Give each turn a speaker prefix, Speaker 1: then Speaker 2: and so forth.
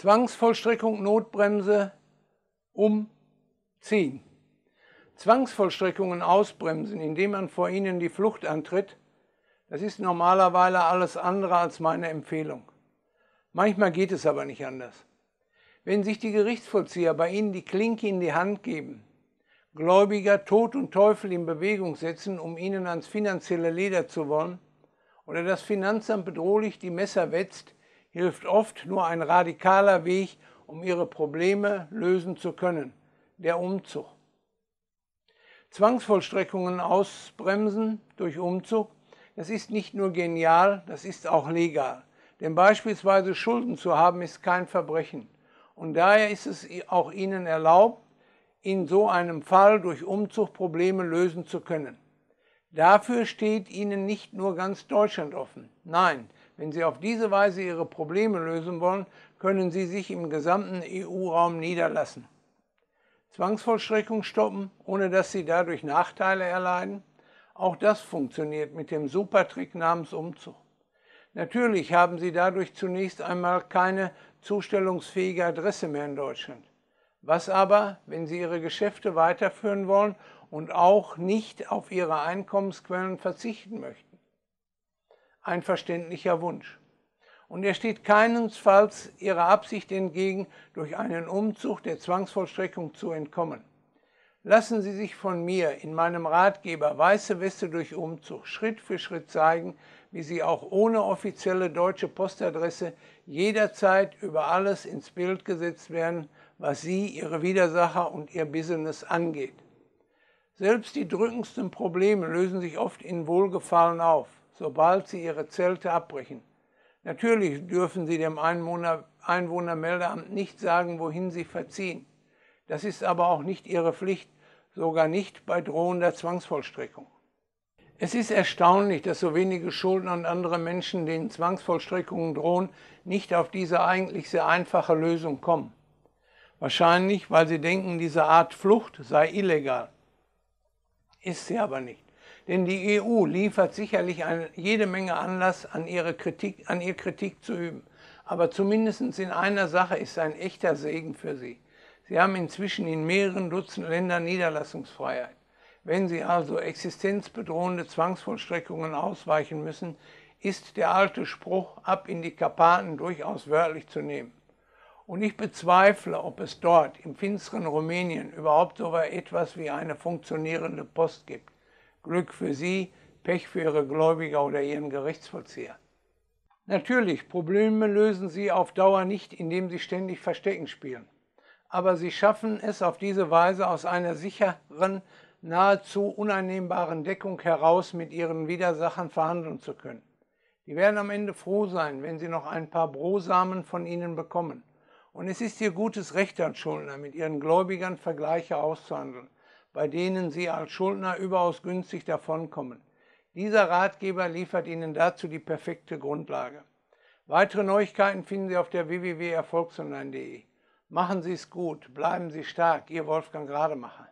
Speaker 1: Zwangsvollstreckung, Notbremse, umziehen. Zwangsvollstreckungen ausbremsen, indem man vor ihnen die Flucht antritt, das ist normalerweise alles andere als meine Empfehlung. Manchmal geht es aber nicht anders. Wenn sich die Gerichtsvollzieher bei Ihnen die Klinke in die Hand geben, Gläubiger Tod und Teufel in Bewegung setzen, um Ihnen ans finanzielle Leder zu wollen, oder das Finanzamt bedrohlich die Messer wetzt, hilft oft nur ein radikaler Weg, um ihre Probleme lösen zu können, der Umzug. Zwangsvollstreckungen ausbremsen durch Umzug, das ist nicht nur genial, das ist auch legal. Denn beispielsweise Schulden zu haben ist kein Verbrechen. Und daher ist es auch Ihnen erlaubt, in so einem Fall durch Umzug Probleme lösen zu können. Dafür steht Ihnen nicht nur ganz Deutschland offen. Nein, wenn Sie auf diese Weise Ihre Probleme lösen wollen, können Sie sich im gesamten EU-Raum niederlassen. Zwangsvollstreckung stoppen, ohne dass Sie dadurch Nachteile erleiden? Auch das funktioniert mit dem Supertrick namens Umzug. Natürlich haben Sie dadurch zunächst einmal keine zustellungsfähige Adresse mehr in Deutschland. Was aber, wenn Sie Ihre Geschäfte weiterführen wollen und auch nicht auf Ihre Einkommensquellen verzichten möchten? ein verständlicher Wunsch. Und er steht keinesfalls ihrer Absicht entgegen, durch einen Umzug der Zwangsvollstreckung zu entkommen. Lassen Sie sich von mir in meinem Ratgeber Weiße Weste durch Umzug Schritt für Schritt zeigen, wie Sie auch ohne offizielle deutsche Postadresse jederzeit über alles ins Bild gesetzt werden, was Sie, Ihre Widersacher und Ihr Business angeht. Selbst die drückendsten Probleme lösen sich oft in Wohlgefallen auf sobald sie ihre Zelte abbrechen. Natürlich dürfen sie dem Einwohner, Einwohnermeldeamt nicht sagen, wohin sie verziehen. Das ist aber auch nicht ihre Pflicht, sogar nicht bei drohender Zwangsvollstreckung. Es ist erstaunlich, dass so wenige Schuldner und andere Menschen, denen Zwangsvollstreckungen drohen, nicht auf diese eigentlich sehr einfache Lösung kommen. Wahrscheinlich, weil sie denken, diese Art Flucht sei illegal. Ist sie aber nicht. Denn die EU liefert sicherlich eine, jede Menge Anlass, an, ihre Kritik, an ihr Kritik zu üben. Aber zumindest in einer Sache ist ein echter Segen für sie. Sie haben inzwischen in mehreren Dutzend Ländern Niederlassungsfreiheit. Wenn sie also existenzbedrohende Zwangsvollstreckungen ausweichen müssen, ist der alte Spruch ab in die Karpaten durchaus wörtlich zu nehmen. Und ich bezweifle, ob es dort im finsteren Rumänien überhaupt so etwas wie eine funktionierende Post gibt. Glück für Sie, Pech für Ihre Gläubiger oder Ihren Gerichtsvollzieher. Natürlich, Probleme lösen Sie auf Dauer nicht, indem Sie ständig Verstecken spielen. Aber Sie schaffen es auf diese Weise aus einer sicheren, nahezu uneinnehmbaren Deckung heraus mit Ihren Widersachern verhandeln zu können. Die werden am Ende froh sein, wenn sie noch ein paar Brosamen von Ihnen bekommen. Und es ist Ihr gutes Recht als Schuldner, mit Ihren Gläubigern Vergleiche auszuhandeln bei denen Sie als Schuldner überaus günstig davonkommen. Dieser Ratgeber liefert Ihnen dazu die perfekte Grundlage. Weitere Neuigkeiten finden Sie auf der www.erfolgsonline.de. Machen Sie es gut, bleiben Sie stark, Ihr Wolfgang Rademacher.